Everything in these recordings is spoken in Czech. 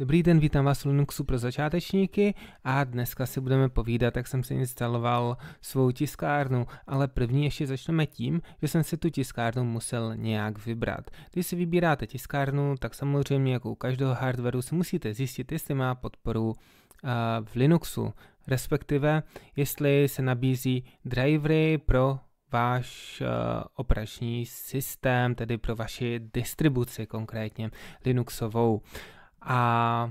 Dobrý den, vítám vás v Linuxu pro začátečníky a dneska si budeme povídat, jak jsem si instaloval svou tiskárnu, ale první ještě začneme tím, že jsem si tu tiskárnu musel nějak vybrat. Když si vybíráte tiskárnu, tak samozřejmě jako u každého hardwareu si musíte zjistit, jestli má podporu uh, v Linuxu, respektive jestli se nabízí drivery pro váš uh, operační systém, tedy pro vaši distribuci konkrétně Linuxovou. Uh, a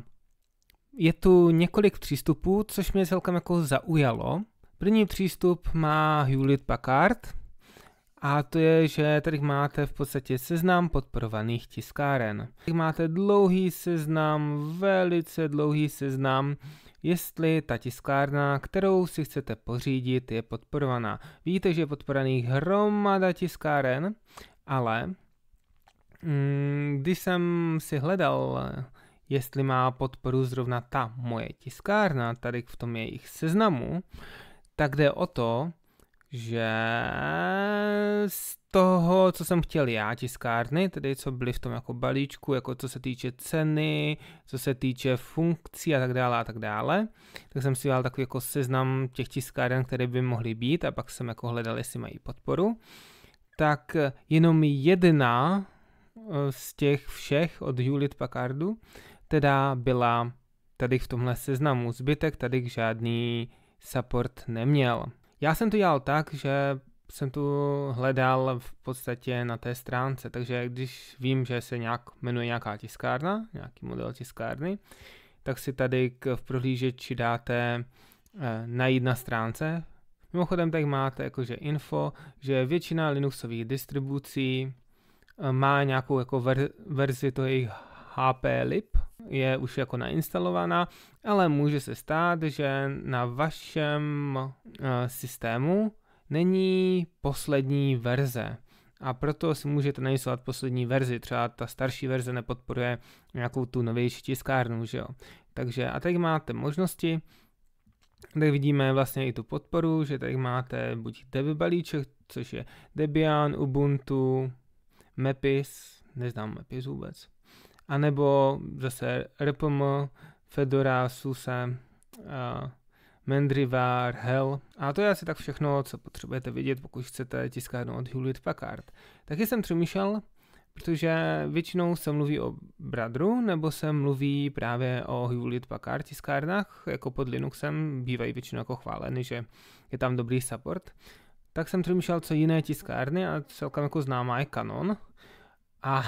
je tu několik přístupů, což mě celkem jako zaujalo. První přístup má Hewlett Packard a to je, že tady máte v podstatě seznam podporovaných tiskáren. Tady máte dlouhý seznam, velice dlouhý seznam, jestli ta tiskárna, kterou si chcete pořídit, je podporovaná. Víte, že je podporovaných hromada tiskáren, ale mm, když jsem si hledal jestli má podporu zrovna ta moje tiskárna tady v tom jejich seznamu, tak jde o to, že z toho, co jsem chtěl já tiskárny, tedy co byly v tom jako balíčku, jako co se týče ceny, co se týče funkcí a tak dále a tak dále, tak jsem si dal takový jako seznam těch tiskáren, které by mohly být a pak jsem jako hledal, jestli mají podporu. Tak jenom jedna eh, z těch všech od Hewlett Packardu teda byla tady v tomhle seznamu. Zbytek tady žádný support neměl. Já jsem to dělal tak, že jsem tu hledal v podstatě na té stránce, takže když vím, že se nějak jmenuje nějaká tiskárna, nějaký model tiskárny, tak si tady v prohlížeči dáte eh, najít na stránce. Mimochodem tady máte jakože info, že většina Linuxových distribucí eh, má nějakou jako ver- verzi toho jejich HPLib je už jako nainstalovaná, ale může se stát, že na vašem eh, systému není poslední verze a proto si můžete nainstalovat poslední verzi, třeba ta starší verze nepodporuje nějakou tu novější tiskárnu, že jo. Takže a teď máte možnosti, tak vidíme vlastně i tu podporu, že tady máte buď Debi balíček, což je Debian, Ubuntu, Mepis, neznám Mepis vůbec, anebo zase RPM, Fedora, SUSE, eh, Mendrivar, Hell. A to je asi tak všechno, co potřebujete vidět pokud chcete tiskárnu od Hewlett Packard. Taky jsem přemýšlel, protože většinou se mluví o Bradru, nebo se mluví právě o Hewlett Packard tiskárnách, jako pod Linuxem, bývají většinou jako chváleny, že je tam dobrý support. Tak jsem přemýšlel, co jiné tiskárny a celkem jako známá je Canon. A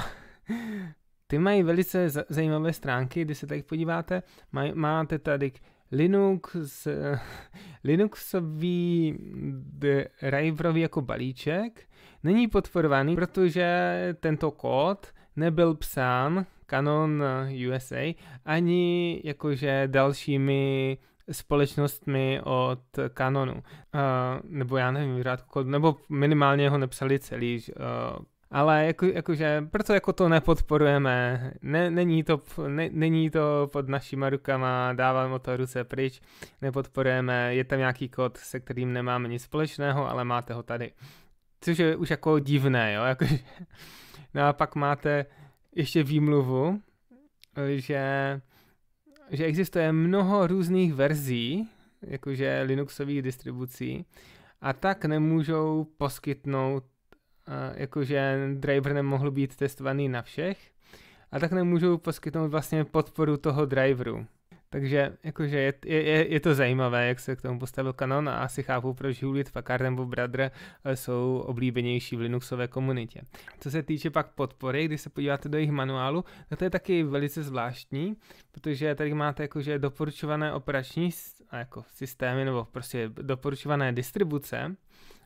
ty mají velice zajímavé stránky, když se tady podíváte. máte tady Linux, Linuxový driverový jako balíček. Není podporovaný, protože tento kód nebyl psán Canon USA ani jakože dalšími společnostmi od Canonu. Uh, nebo já nevím, řádku kód, nebo minimálně ho nepsali celý uh, ale jako, jakože, proto jako to nepodporujeme, ne, není, to, ne, není to pod našima rukama, dáváme to ruce pryč, nepodporujeme, je tam nějaký kód, se kterým nemáme nic společného, ale máte ho tady. Což je už jako divné, jo, jakože. No a pak máte ještě výmluvu, že, že existuje mnoho různých verzí, jakože Linuxových distribucí, a tak nemůžou poskytnout jakože driver nemohl být testovaný na všech a tak nemůžou poskytnout vlastně podporu toho driveru. Takže jakože je, je, je to zajímavé, jak se k tomu postavil Canon a asi chápu, proč Hewlett Packard nebo Brother eh, jsou oblíbenější v Linuxové komunitě. Co se týče pak podpory, když se podíváte do jejich manuálu, tak no to je taky velice zvláštní, protože tady máte jakože doporučované operační jako systémy nebo prostě doporučované distribuce,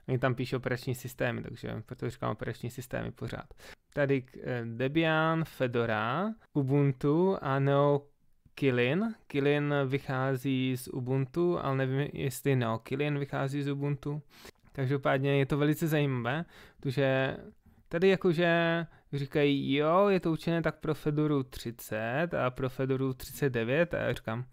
Oni tam píšou operační systémy, takže proto říkám operační systémy pořád. Tady eh, Debian, Fedora, Ubuntu a Neo Kilin. Kilin vychází z Ubuntu, ale nevím, jestli Neo Kilin vychází z Ubuntu. Každopádně je to velice zajímavé, protože tady jakože říkají, jo, je to učené tak pro Fedoru 30 a pro Fedoru 39 a já říkám,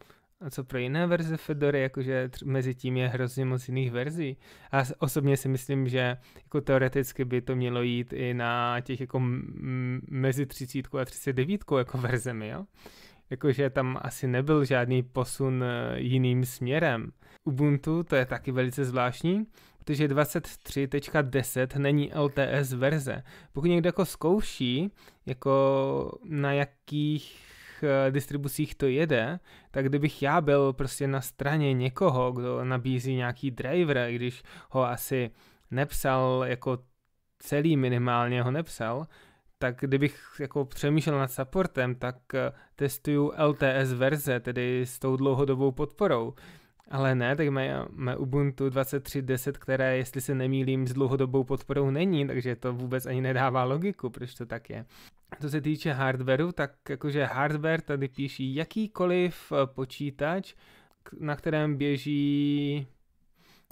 a co pro jiné verze Fedory, jakože tř- mezi tím je hrozně moc jiných verzí. A osobně si myslím, že jako teoreticky by to mělo jít i na těch jako m- m- mezi 30 a 39 jako verzemi, jo? Jakože tam asi nebyl žádný posun e, jiným směrem. Ubuntu to je taky velice zvláštní, protože 23.10 není LTS verze. Pokud někdo jako zkouší, jako na jakých Eh, distribucích to jede, tak kdybych já byl prostě na straně někoho, kdo nabízí nějaký driver, i když ho asi nepsal jako celý minimálně ho nepsal, tak kdybych jako přemýšlel nad supportem, tak eh, testuju LTS verze, tedy s tou dlouhodobou podporou. Ale ne, tak máme má Ubuntu 23.10, které, jestli se nemýlím, s dlouhodobou podporou není, takže to vůbec ani nedává logiku, proč to tak je co se týče hardwareu, tak jakože hardware tady píší jakýkoliv eh, počítač, na kterém běží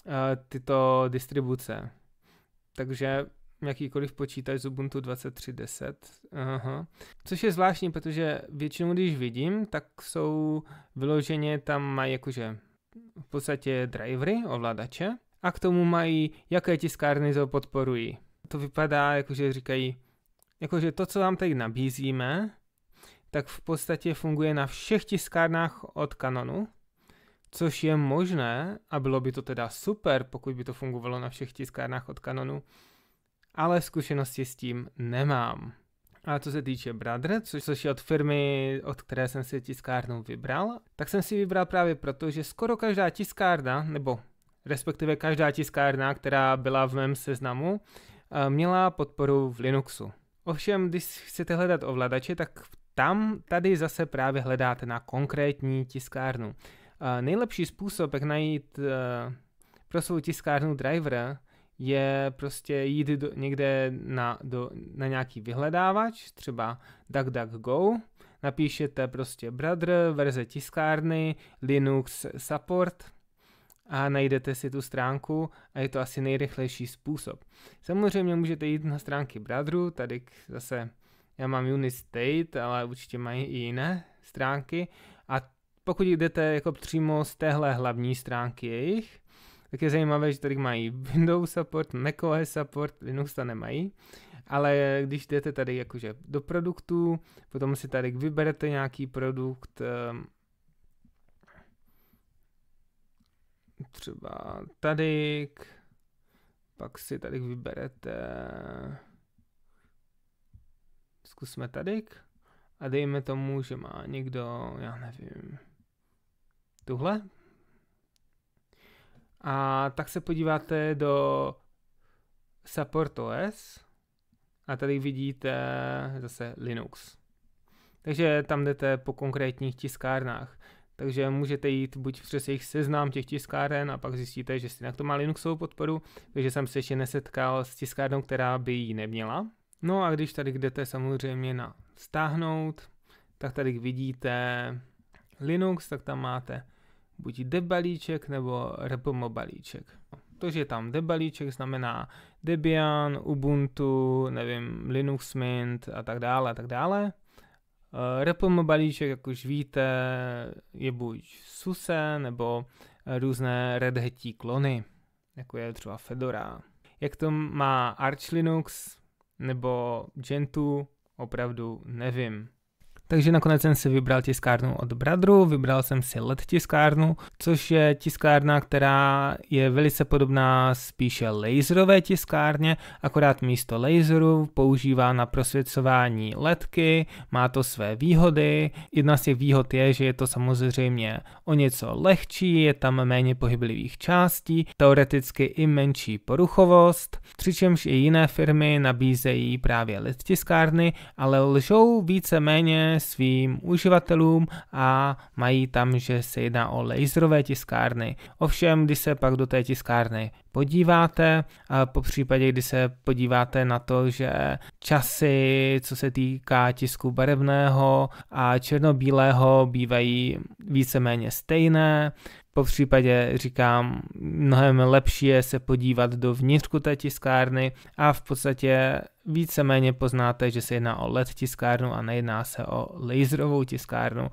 eh, tyto distribuce. Takže jakýkoliv počítač z Ubuntu 23.10. Aha. Což je zvláštní, protože většinou, když vidím, tak jsou vyloženě tam mají jakože v podstatě drivery, ovladače, a k tomu mají, jaké tiskárny to podporují. To vypadá, jakože říkají, jakože to, co vám tady nabízíme, tak v podstatě funguje na všech tiskárnách od Canonu, což je možné a bylo by to teda super, pokud by to fungovalo na všech tiskárnách od Canonu, ale zkušenosti s tím nemám. A co se týče Brother, což je od firmy, od které jsem si tiskárnu vybral, tak jsem si vybral právě proto, že skoro každá tiskárna, nebo respektive každá tiskárna, která byla v mém seznamu, eh, měla podporu v Linuxu. Ovšem, když chcete hledat ovladače, tak tam tady zase právě hledáte na konkrétní tiskárnu. Nejlepší způsob, jak najít eh, pro svou tiskárnu drivera, je prostě jít do, někde na, do, na nějaký vyhledávač, třeba DuckDuckGo, napíšete prostě Brother verze tiskárny, Linux support, a najdete si tu stránku a je to asi nejrychlejší způsob. Samozřejmě můžete jít na stránky bradru, tady zase já mám Unistate, ale určitě mají i jiné stránky a pokud jdete jako přímo z téhle hlavní stránky jejich, tak je zajímavé, že tady mají Windows support, macOS support, Linux to nemají, ale když jdete tady jakože do produktů, potom si tady vyberete nějaký produkt, ehm, třeba tady, pak si tady vyberete, zkusme tady a dejme tomu, že má někdo, já nevím, tuhle. A tak se podíváte do Support OS a tady vidíte zase Linux. Takže tam jdete po konkrétních tiskárnách takže můžete jít buď přes jejich seznám těch tiskáren a pak zjistíte, že stejně to má Linuxovou podporu, takže jsem se ještě nesetkal s tiskárnou, která by ji neměla. No a když tady jdete samozřejmě na stáhnout, tak tady vidíte Linux, tak tam máte buď debalíček nebo repomo balíček. To, že je tam debalíček, znamená Debian, Ubuntu, nevím, Linux Mint a tak dále, a tak dále. Eh, Rapper balíček, jak už víte, je buď SUSE nebo eh, různé Red Hatí klony, jako je třeba Fedora. Jak to má Arch Linux nebo Gentoo, opravdu nevím. Takže nakonec jsem si vybral tiskárnu od Bradru, vybral jsem si LED tiskárnu, což je tiskárna, která je velice podobná spíše laserové tiskárně, akorát místo laseru používá na prosvěcování LEDky, má to své výhody. Jedna z těch výhod je, že je to samozřejmě o něco lehčí, je tam méně pohyblivých částí, teoreticky i menší poruchovost, přičemž i jiné firmy nabízejí právě LED tiskárny, ale lžou více-méně svým uživatelům a mají tam, že se jedná o laserové tiskárny. Ovšem, když se pak do té tiskárny podíváte, a po případě, kdy se podíváte na to, že časy, co se týká tisku barevného a černobílého, bývají víceméně stejné, po případě říkám, mnohem lepší je se podívat do vnitřku té tiskárny a v podstatě víceméně poznáte, že se jedná o LED tiskárnu a nejedná se o laserovou tiskárnu.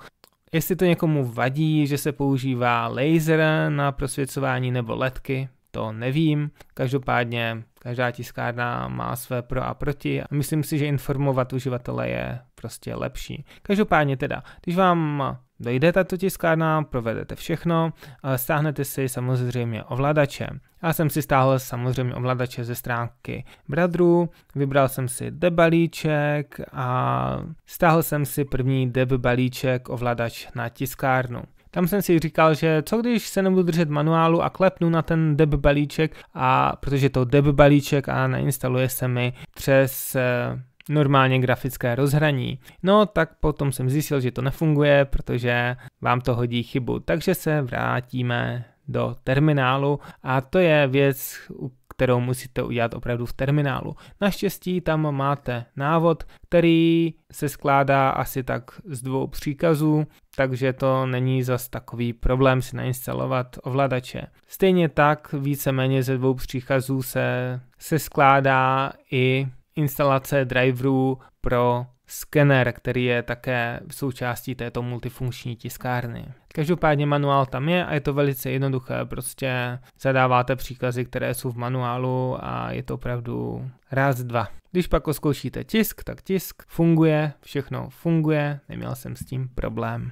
Jestli to někomu vadí, že se používá laser na prosvěcování nebo ledky, to nevím. Každopádně každá tiskárna má své pro a proti a myslím si, že informovat uživatele je prostě lepší. Každopádně teda, když vám Dojde tato tiskárna, provedete všechno, eh, stáhnete si samozřejmě ovladače. Já jsem si stáhl samozřejmě ovladače ze stránky Bradru, vybral jsem si deb balíček a stáhl jsem si první deb balíček ovladač na tiskárnu. Tam jsem si říkal, že co když se nebudu držet manuálu a klepnu na ten deb balíček a protože to deb balíček a nainstaluje se mi přes eh, normálně grafické rozhraní. No tak potom jsem zjistil, že to nefunguje, protože vám to hodí chybu. Takže se vrátíme do terminálu a to je věc, kterou musíte udělat opravdu v terminálu. Naštěstí tam máte návod, který se skládá asi tak z dvou příkazů, takže to není zas takový problém si nainstalovat ovladače. Stejně tak víceméně ze dvou příkazů se, se skládá i instalace driverů pro skener, který je také v součástí této multifunkční tiskárny. Každopádně manuál tam je a je to velice jednoduché, prostě zadáváte příkazy, které jsou v manuálu a je to opravdu raz, dva. Když pak oskoušíte tisk, tak tisk funguje, všechno funguje, neměl jsem s tím problém.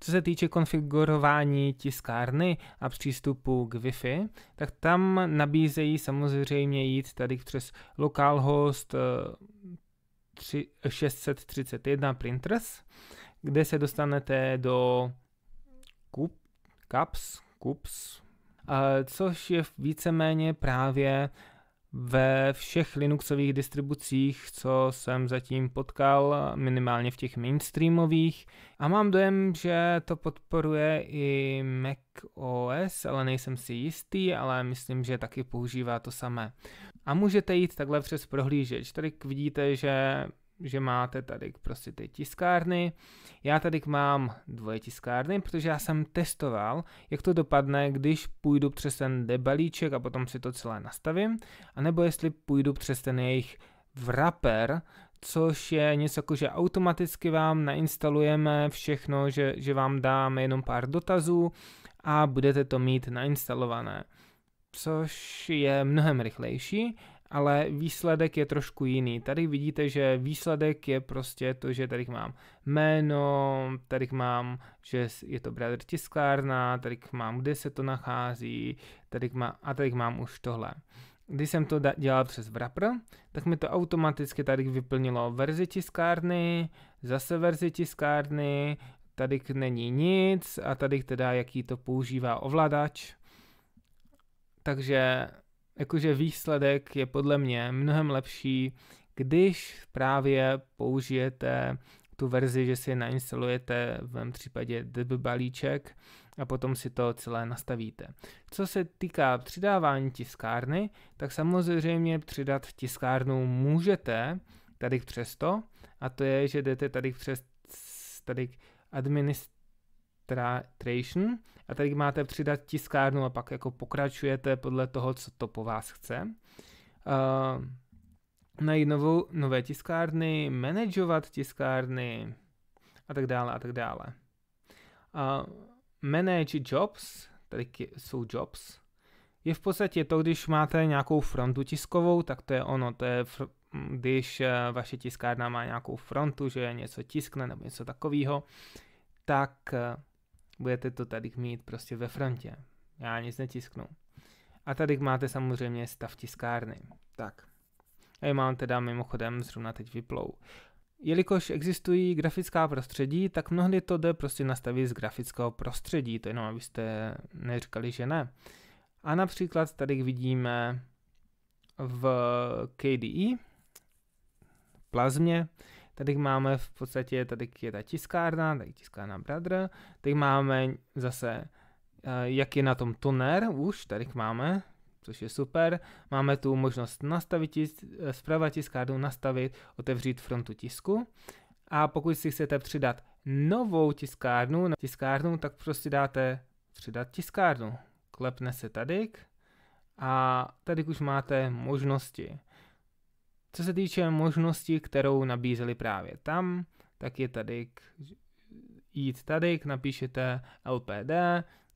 Co se týče konfigurování tiskárny a přístupu k Wi-Fi, tak tam nabízejí samozřejmě jít tady přes localhost 631 eh, printers, kde se dostanete do kup, CAPS, CUPS, eh, což je víceméně právě ve všech Linuxových distribucích, co jsem zatím potkal, minimálně v těch mainstreamových. A mám dojem, že to podporuje i Mac OS, ale nejsem si jistý, ale myslím, že taky používá to samé. A můžete jít takhle přes prohlížeč. Tady vidíte, že že máte tady prostě ty tiskárny. Já tady mám dvoje tiskárny, protože já jsem testoval, jak to dopadne, když půjdu přes ten debalíček a potom si to celé nastavím, anebo jestli půjdu přes ten jejich wrapper, což je něco jako, že automaticky vám nainstalujeme všechno, že, že vám dáme jenom pár dotazů a budete to mít nainstalované. Což je mnohem rychlejší ale výsledek je trošku jiný. Tady vidíte, že výsledek je prostě to, že tady mám jméno, tady mám, že je to Bratr tiskárna, tady mám, kde se to nachází, tady má, a tady mám už tohle. Když jsem to dělal přes Wrapper, tak mi to automaticky tady vyplnilo verzi tiskárny, zase verzi tiskárny, tady není nic a tady teda jaký to používá ovladač. Takže jakože výsledek je podle mě mnohem lepší, když právě použijete tu verzi, že si nainstalujete v mém případě db balíček a potom si to celé nastavíte. Co se týká přidávání tiskárny, tak samozřejmě přidat tiskárnu můžete tady přesto a to je, že jdete tady přes tady administrativní Tration a tady máte přidat tiskárnu a pak jako pokračujete podle toho, co to po vás chce. Uh, najít novou, nové tiskárny, manažovat tiskárny a tak dále a tak dále. Uh, manage jobs, tady jsou jobs, je v podstatě to, když máte nějakou frontu tiskovou, tak to je ono, to je fr- když eh, vaše tiskárna má nějakou frontu, že něco tiskne nebo něco takového, tak eh, budete to tady mít prostě ve frontě. Já nic netisknu. A tady máte samozřejmě stav tiskárny. Tak. A je mám teda mimochodem zrovna teď vyplou. Jelikož existují grafická prostředí, tak mnohdy to jde prostě nastavit z grafického prostředí, to jenom abyste neříkali, že ne. A například tady vidíme v KDE, plazmě, Tady máme v podstatě, tady je ta tiskárna, tady tiskárna Bradr, tady máme zase, eh, jak je na tom toner, už tady máme, což je super. Máme tu možnost nastavit tisk, eh, zprava tiskárnu, nastavit, otevřít frontu tisku. A pokud si chcete přidat novou tiskárnu, tiskárnu, tak prostě dáte přidat tiskárnu. Klepne se tady a tady už máte možnosti. Co se týče možnosti, kterou nabízeli právě tam, tak je tady k, jít tady, k. napíšete LPD,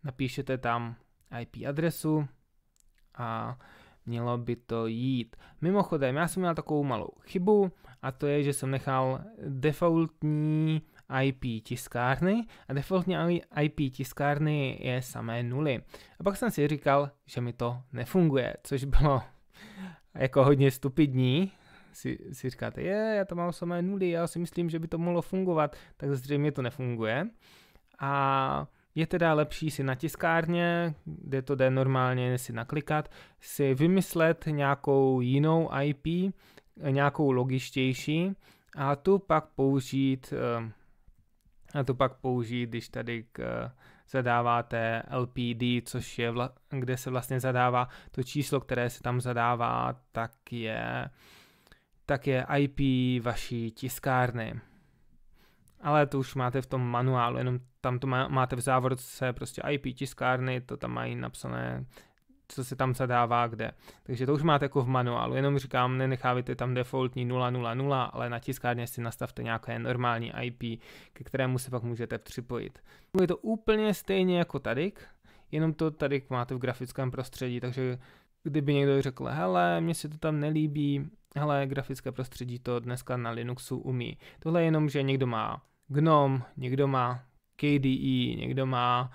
napíšete tam IP adresu a mělo by to jít. Mimochodem, já jsem měl takovou malou chybu a to je, že jsem nechal defaultní IP tiskárny a defaultní IP tiskárny je samé nuly. A pak jsem si říkal, že mi to nefunguje, což bylo jako hodně stupidní, si, si říkáte, je, já tam mám samé nuly, já si myslím, že by to mohlo fungovat, tak zřejmě to nefunguje. A je teda lepší si na tiskárně, kde to jde normálně si naklikat, si vymyslet nějakou jinou IP, nějakou logičtější a tu pak použít, ehm, a tu pak použít, když tady k, zadáváte LPD, což je, vla, kde se vlastně zadává to číslo, které se tam zadává, tak je tak je IP vaší tiskárny. Ale to už máte v tom manuálu, jenom tam to máte v závorce prostě IP tiskárny, to tam mají napsané, co se tam zadává kde. Takže to už máte jako v manuálu, jenom říkám, nenechávajte tam defaultní 000, ale na tiskárně si nastavte nějaké normální IP, ke kterému se pak můžete připojit. Je to úplně stejně jako tady, jenom to tady máte v grafickém prostředí, takže kdyby někdo řekl, hele, mně se to tam nelíbí, ale grafické prostředí to dneska na Linuxu umí. Tohle je jenom, že někdo má GNOME, někdo má KDE, někdo má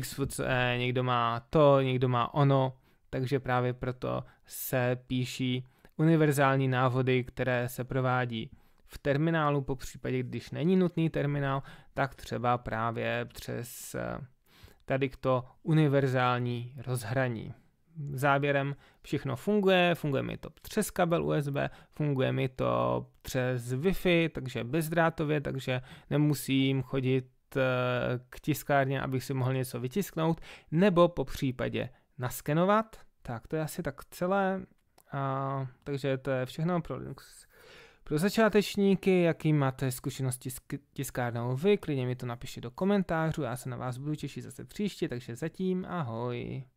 Xfce, někdo má to, někdo má ono, takže právě proto se píší univerzální návody, které se provádí v terminálu, po případě, když není nutný terminál, tak třeba právě přes eh, tady to univerzální rozhraní závěrem všechno funguje, funguje mi to přes kabel USB, funguje mi to přes Wi-Fi, takže bezdrátově, takže nemusím chodit eh, k tiskárně, abych si mohl něco vytisknout, nebo po případě naskenovat. Tak to je asi tak celé. A, takže to je všechno pro Linux. Pro začátečníky, jaký máte zkušenosti s tiskárnou vy, klidně mi to napište do komentářů, já se na vás budu těšit zase příště, takže zatím ahoj.